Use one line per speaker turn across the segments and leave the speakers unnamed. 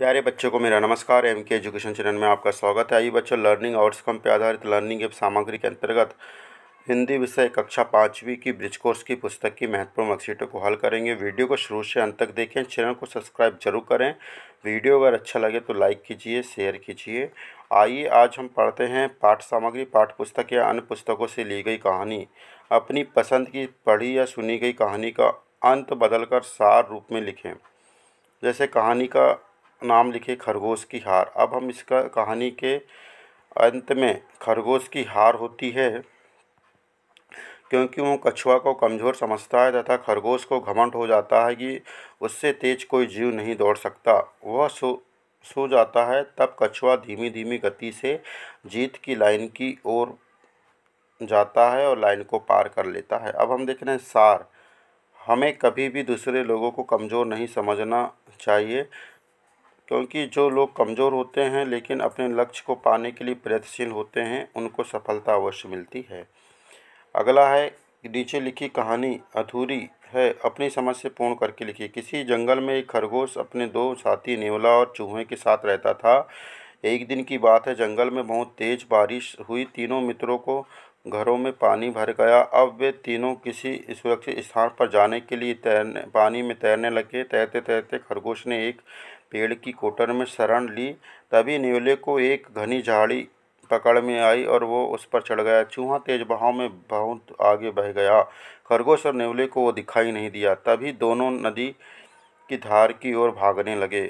प्यारे बच्चों को मेरा नमस्कार एम के एजुकेशन चैनल में आपका स्वागत है आइए बच्चों लर्निंग आउटकम पर आधारित लर्निंग एप सामग्री के अंतर्गत हिंदी विषय कक्षा पाँचवीं की ब्रिज कोर्स की पुस्तक की महत्वपूर्ण वर्कशीटों को हल करेंगे वीडियो को शुरू से अंत तक देखें चैनल को सब्सक्राइब जरूर करें वीडियो अगर अच्छा लगे तो लाइक कीजिए शेयर कीजिए आइए आज हम पढ़ते हैं पाठ सामग्री पाठ पुस्तक या अन्य पुस्तकों से ली गई कहानी अपनी पसंद की पढ़ी या सुनी गई कहानी का अंत बदलकर सार रूप में लिखें जैसे कहानी का नाम लिखे खरगोश की हार अब हम इसका कहानी के अंत में खरगोश की हार होती है क्योंकि वो कछुआ को कमज़ोर समझता है तथा खरगोश को घमंड हो जाता है कि उससे तेज कोई जीव नहीं दौड़ सकता वह सो सो जाता है तब कछुआ धीमी धीमी गति से जीत की लाइन की ओर जाता है और लाइन को पार कर लेता है अब हम देख रहे हैं सार हमें कभी भी दूसरे लोगों को कमज़ोर नहीं समझना चाहिए क्योंकि जो लोग कमज़ोर होते हैं लेकिन अपने लक्ष्य को पाने के लिए प्रयत्नशील होते हैं उनको सफलता अवश्य मिलती है अगला है नीचे लिखी कहानी अधूरी है अपनी समझ से पूर्ण करके लिखी किसी जंगल में एक खरगोश अपने दो साथी नेवला और चूहे के साथ रहता था एक दिन की बात है जंगल में बहुत तेज़ बारिश हुई तीनों मित्रों को घरों में पानी भर गया अब वे तीनों किसी सुरक्षित स्थान पर जाने के लिए तैरने पानी में तैरने लगे तैरते तैरते खरगोश ने एक पेड़ की कोटर में शरण ली तभी नेवले को एक घनी झाड़ी पकड़ में आई और वो उस पर चढ़ गया चूहा तेज बहाव में बहुत आगे बह गया खरगोश और नेवले को वो दिखाई नहीं दिया तभी दोनों नदी की धार की ओर भागने लगे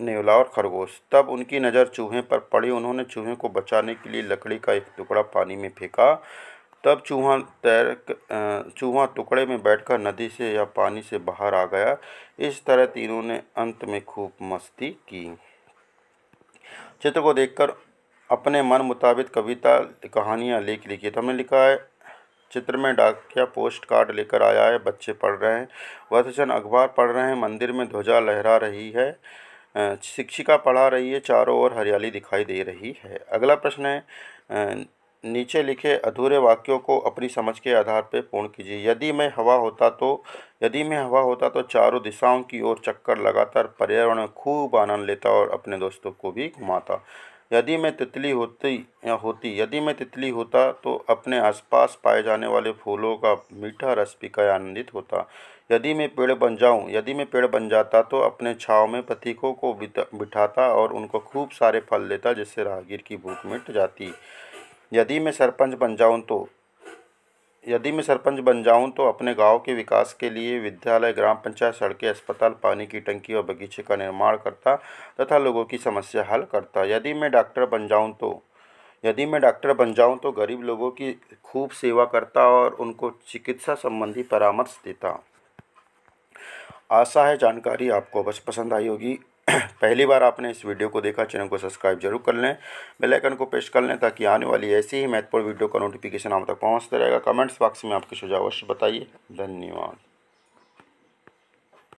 नेवला और खरगोश तब उनकी नज़र चूहे पर पड़ी उन्होंने चूहे को बचाने के लिए लकड़ी का एक टुकड़ा पानी में फेंका तब चूहा तैर चूहा टुकड़े में बैठकर नदी से या पानी से बाहर आ गया इस तरह तीनों ने अंत में खूब मस्ती की चित्र को देखकर अपने मन मुताबिक कविता कहानियाँ लेख लिखी तो हमने लिखा है चित्र में डाकिया पोस्ट कार्ड लेकर आया है बच्चे पढ़ रहे हैं वधजन अखबार पढ़ रहे हैं मंदिर में ध्वजा लहरा रही है शिक्षिका पढ़ा रही है चारों ओर हरियाली दिखाई दे रही है अगला प्रश्न है नीचे लिखे अधूरे वाक्यों को अपनी समझ के आधार पर पूर्ण कीजिए यदि मैं हवा होता तो यदि मैं हवा होता तो चारों दिशाओं की ओर चक्कर लगातार पर्यावरण में खूब आनंद लेता और अपने दोस्तों को भी घुमाता यदि मैं तितली होती या होती यदि मैं तितली होता तो अपने आसपास पाए जाने वाले फूलों का मीठा रस पीकर आनंदित होता यदि मैं पेड़ बन जाऊं यदि मैं पेड़ बन जाता तो अपने छाव में पथिकों को बिठाता और उनको खूब सारे फल देता जिससे राहगीर की भूख मिट जाती यदि मैं सरपंच बन जाऊं तो यदि मैं सरपंच बन जाऊं तो अपने गांव के विकास के लिए विद्यालय ग्राम पंचायत सड़कें अस्पताल पानी की टंकी और बगीचे का निर्माण करता तथा लोगों की समस्या हल करता यदि मैं डॉक्टर बन जाऊं तो यदि मैं डॉक्टर बन जाऊं तो गरीब लोगों की खूब सेवा करता और उनको चिकित्सा संबंधी परामर्श देता आशा है जानकारी आपको बस पसंद आई होगी पहली बार आपने इस वीडियो को देखा चैनल को सब्सक्राइब जरूर कर लें बेल आइकन को प्रेस कर लें ताकि आने वाली ऐसी ही महत्वपूर्ण वीडियो का नोटिफिकेशन आप तक पहुंचता रहेगा कमेंट्स बॉक्स में आपके सुझाव अवश्य बताइए धन्यवाद